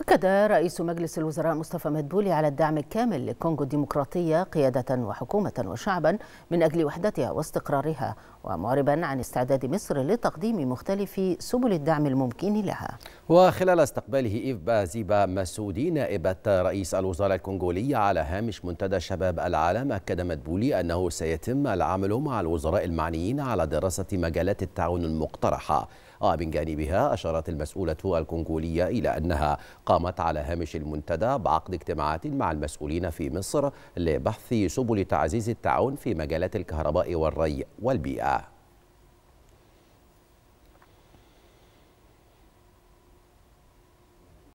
أكد رئيس مجلس الوزراء مصطفى مدبولي على الدعم الكامل للكونغو الديمقراطية قيادة وحكومة وشعبا من أجل وحدتها واستقرارها ومعربا عن استعداد مصر لتقديم مختلف سبل الدعم الممكن لها وخلال استقباله إيف بازيبا مسودي نائبة رئيس الوزراء الكونغولية على هامش منتدى شباب العالم أكد مدبولي أنه سيتم العمل مع الوزراء المعنيين على دراسة مجالات التعاون المقترحة ومن آه، جانبها أشارت المسؤولة الكونغولية إلى أنها قامت على هامش المنتدى بعقد اجتماعات مع المسؤولين في مصر لبحث سبل تعزيز التعاون في مجالات الكهرباء والري والبيئة